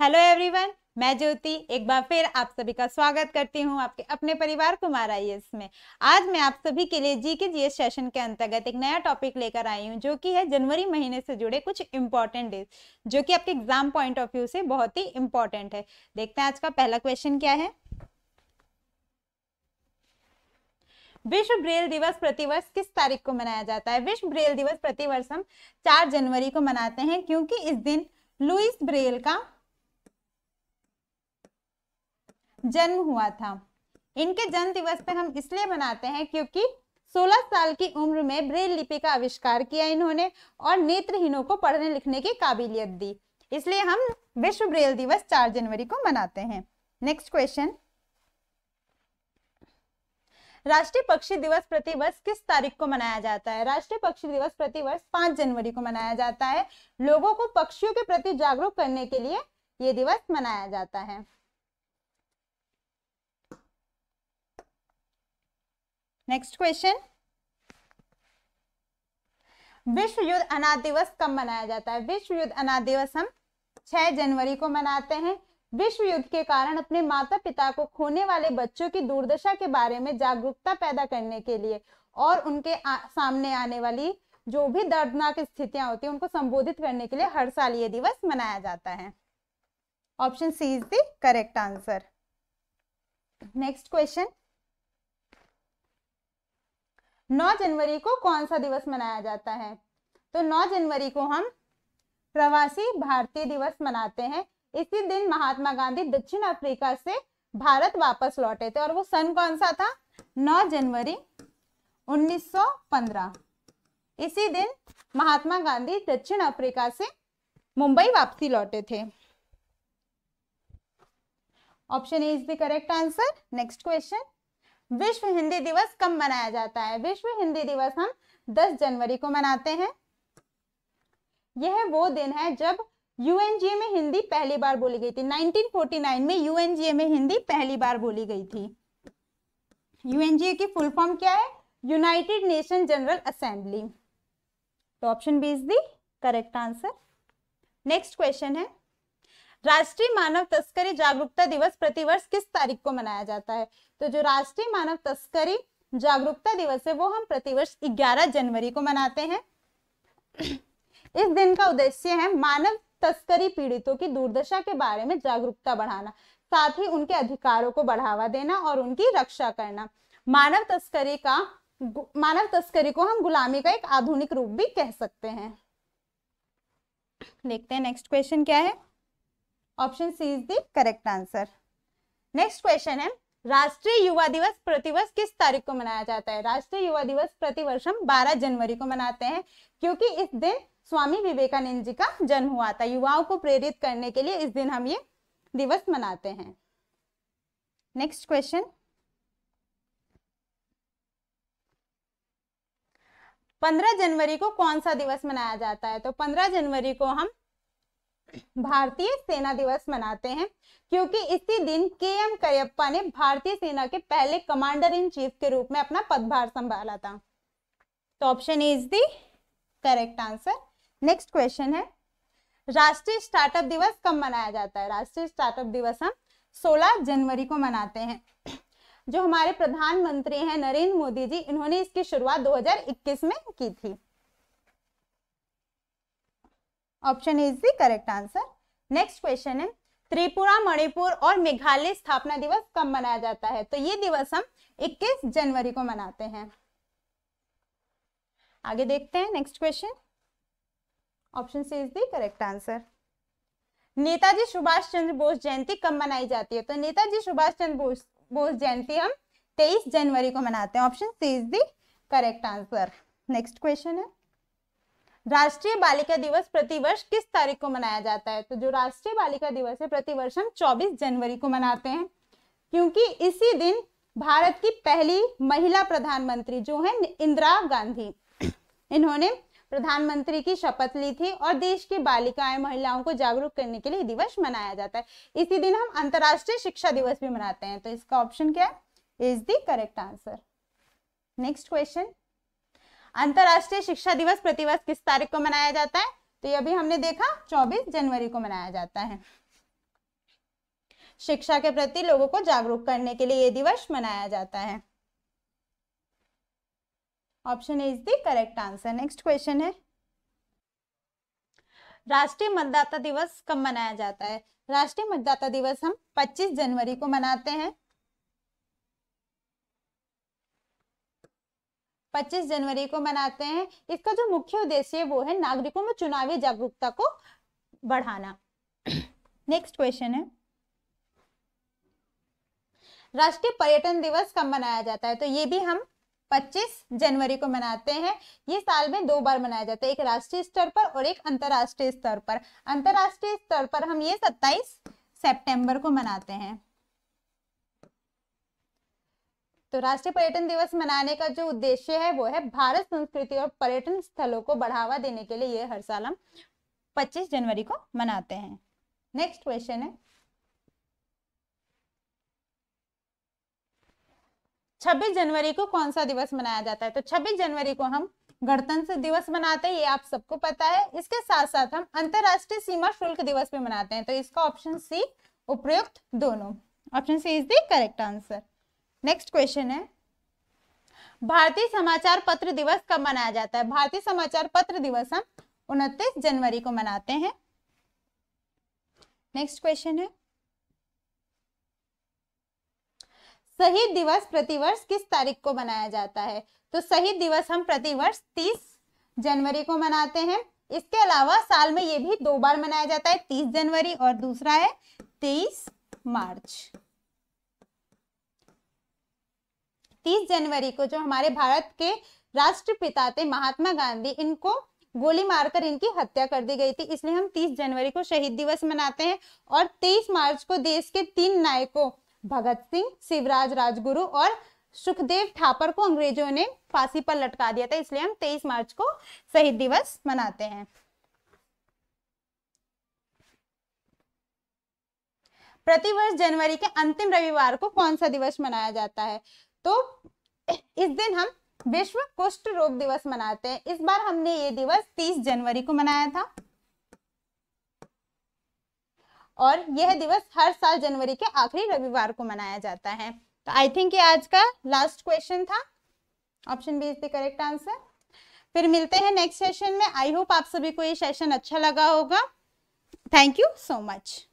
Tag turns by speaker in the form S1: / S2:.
S1: hello everyone मैं ज्योति एक बार फिर आप सभी का स्वागत करती हूं आपके अपने परिवार कुमार आई में आज मैं आप सभी के लिए जी के जीएस सेशन के अंतर्गत एक नया टॉपिक लेकर आई हूं जो कि है जनवरी महीने से जुड़े कुछ इंपॉर्टेंट डेज जो कि आपके एग्जाम पॉइंट ऑफ व्यू से बहुत ही इंपॉर्टेंट है देखते हैं आज का पहला क्वेश्चन क्या है विश्व ब्रेल दिवस प्रतिवर्ष किस तारीख को मनाया जाता है विश्व ब्रेल दिवस प्रतिवर्ष हम 4 जनवरी को मनाते हैं क्योंकि इस दिन लुइस ब्रेल का जन्म हुआ था इनके जन्म दिवस पर हम इसलिए मनाते हैं क्योंकि 16 साल की उम्र में ब्रेल लिपि का आविष्कार किया इन्होंने और नेत्रहीनों को पढ़ने लिखने की काबिलियत दी इसलिए हम विश्व ब्रेल दिवस 4 जनवरी को मनाते हैं नेक्स्ट क्वेश्चन राष्ट्रीय पक्षी दिवस प्रतिवर्ष किस तारीख को मनाया जाता है राष्ट्रीय पक्षी दिवस प्रतिवर्ष पांच जनवरी को मनाया जाता है लोगों को पक्षियों के प्रति जागरूक करने के लिए ये दिवस मनाया जाता है नेक्स्ट क्वेश्चन विश्व युद्ध अनाथ दिवस कब मनाया जाता है विश्व युद्ध अनाथ दिवस हम 6 जनवरी को मनाते हैं विश्व युद्ध के कारण अपने माता पिता को खोने वाले बच्चों की दुर्दशा के बारे में जागरूकता पैदा करने के लिए और उनके आ, सामने आने वाली जो भी दर्दनाक स्थितियां होती है उनको संबोधित करने के लिए हर साल ये दिवस मनाया जाता है option C is the correct answer next question 9 जनवरी को कौन सा दिवस मनाया जाता है तो 9 जनवरी को हम प्रवासी भारतीय दिवस मनाते हैं इसी दिन महात्मा गांधी दक्षिण अफ्रीका से भारत वापस लौटे थे और वो सन कौन सा था 9 जनवरी 1915 इसी दिन महात्मा गांधी दक्षिण अफ्रीका से मुंबई वापसी लौटे थे option A is the correct answer next question विश्व हिंदी दिवस कब मनाया जाता है विश्व हिंदी दिवस हम 10 जनवरी को मनाते हैं यह वो दिन है जब यूएनजीए में हिंदी पहली बार बोली गई थी 1949 में यूएनजीए में हिंदी पहली बार बोली गई थी यूएनजीए की फुल फॉर्म क्या है यूनाइटेड नेशन जनरल असेंबली तो option B is the correct answer next question है राष्ट्रीय मानव तस्करी जागरूकता दिवस प्रतिवर्ष किस तारीख को मनाया जाता है तो जो राष्ट्रीय मानव तस्करी जागरूकता दिवस है वो हम प्रतिवर्ष 11 जनवरी को मनाते हैं इस दिन का उद्देश्य है मानव तस्करी पीड़ितों की दुर्दशा के बारे में जागरूकता बढ़ाना साथ ही उनके अधिकारों को बढ़ावा देना और उनकी रक्षा करना मानव तस्करी का मानव तस्करी को हम गुलामी का एक आधुनिक रूप भी कह सकते हैं देखते हैं नेक्स्ट क्वेश्चन क्या है option C is the correct answer next question है राष्ट्रीय युवा दिवस प्रतिवर्ष किस तारीख को मनाया जाता है राष्ट्रीय युवा दिवस प्रतिवर्ष हम 12 जनवरी को मनाते हैं क्योंकि इस दिन स्वामी विवेकानंद जी का जन्म हुआ था युवाओं को प्रेरित करने के लिए इस दिन हम ये दिवस मनाते हैं नेक्स्ट क्वेश्चन पंद्रह जनवरी को कौन सा दिवस मनाया जाता है तो पंद्रह जनवरी को हम भारतीय सेना दिवस मनाते हैं क्योंकि इसी दिन के एम करियप्पा ने भारतीय सेना के पहले कमांडर इन चीफ के रूप में अपना पदभार संभाला था तो option is the correct answer next question है राष्ट्रीय स्टार्टअप दिवस कब मनाया जाता है राष्ट्रीय स्टार्टअप दिवस हम 16 जनवरी को मनाते हैं जो हमारे प्रधानमंत्री हैं नरेंद्र मोदी जी इन्होंने इसकी शुरुआत 2021 में की थी option is the correct answer next question है त्रिपुरा मणिपुर और मेघालय स्थापना दिवस कब मनाया जाता है तो ये दिवस हम 21 जनवरी को मनाते हैं आगे देखते हैं next question option C is the correct answer Netaji Subhash Chandra Bose जयंती कब मनाई जाती है तो नेताजी सुभाष चंद्र बोस बोस जयंती हम 23 जनवरी को मनाते हैं option C is the correct answer next question है राष्ट्रीय बालिका दिवस प्रतिवर्ष किस तारीख को मनाया जाता है तो जो राष्ट्रीय बालिका दिवस है प्रतिवर्ष हम 24 जनवरी को मनाते हैं क्योंकि इसी दिन भारत की पहली महिला प्रधानमंत्री जो है इंदिरा गांधी इन्होंने प्रधानमंत्री की शपथ ली थी और देश की बालिकाएं महिलाओं को जागरूक करने के लिए दिवस मनाया जाता है इसी दिन हम अंतर्राष्ट्रीय शिक्षा दिवस भी मनाते हैं तो इसका ऑप्शन क्या है is the correct answer next question अंतरराष्ट्रीय शिक्षा दिवस प्रतिवर्ष किस तारीख को मनाया जाता है तो ये भी हमने देखा चौबीस जनवरी को मनाया जाता है शिक्षा के प्रति लोगों को जागरूक करने के लिए ये दिवस मनाया जाता है option is the correct answer next question है राष्ट्रीय मतदाता दिवस कब मनाया जाता है राष्ट्रीय मतदाता दिवस हम 25 जनवरी को मनाते हैं 25 जनवरी को मनाते हैं इसका जो मुख्य उद्देश्य है वो है नागरिकों में चुनावी जागरूकता को बढ़ाना नेक्स्ट क्वेश्चन है राष्ट्रीय पर्यटन दिवस कब मनाया जाता है तो ये भी हम 25 जनवरी को मनाते हैं ये साल में दो बार मनाया जाता है एक राष्ट्रीय स्तर पर और एक अंतर्राष्ट्रीय स्तर पर अंतर्राष्ट्रीय स्तर पर हम ये 27 सितंबर को मनाते हैं तो राष्ट्रीय पर्यटन दिवस मनाने का जो उद्देश्य है वो है भारत संस्कृति और पर्यटन स्थलों को बढ़ावा देने के लिए ये हर साल हम पच्चीस जनवरी को मनाते हैं नेक्स्ट क्वेश्चन है छब्बीस जनवरी को कौन सा दिवस मनाया जाता है तो छब्बीस जनवरी को हम गणतंत्र दिवस मनाते हैं ये आप सबको पता है इसके साथ साथ हम अंतरराष्ट्रीय सीमा शुल्क दिवस भी मनाते हैं तो इसका ऑप्शन सी उपयुक्त दोनों option C is the correct answer next question है भारतीय समाचार पत्र दिवस कब मनाया जाता है भारतीय समाचार पत्र दिवस हम उनतीस जनवरी को मनाते हैं नेक्स्ट क्वेश्चन है शहीद दिवस प्रतिवर्ष किस तारीख को मनाया जाता है तो शहीद दिवस हम प्रतिवर्ष 30 जनवरी को मनाते हैं इसके अलावा साल में ये भी दो बार मनाया जाता है 30 जनवरी और दूसरा है 23 मार्च 30 जनवरी को जो हमारे भारत के राष्ट्रपिता थे महात्मा गांधी इनको गोली मारकर इनकी हत्या कर दी गई थी इसलिए हम 30 जनवरी को शहीद दिवस मनाते हैं और 23 मार्च को देश के तीन नायकों भगत सिंह शिवराज राजगुरु और सुखदेव ठापर को अंग्रेजों ने फांसी पर लटका दिया था इसलिए हम 23 मार्च को शहीद दिवस मनाते हैं प्रतिवर्ष जनवरी के अंतिम रविवार को कौन सा दिवस मनाया जाता है तो इस दिन हम विश्व कुष्ठ रोग दिवस मनाते हैं इस बार हमने ये दिवस 30 जनवरी को मनाया था और यह दिवस हर साल जनवरी के आखिरी रविवार को मनाया जाता है तो आई थिंक ये आज का लास्ट क्वेश्चन था option B is the correct answer फिर मिलते हैं नेक्स्ट सेशन में आई होप आप सभी को ये सेशन अच्छा लगा होगा थैंक यू सो मच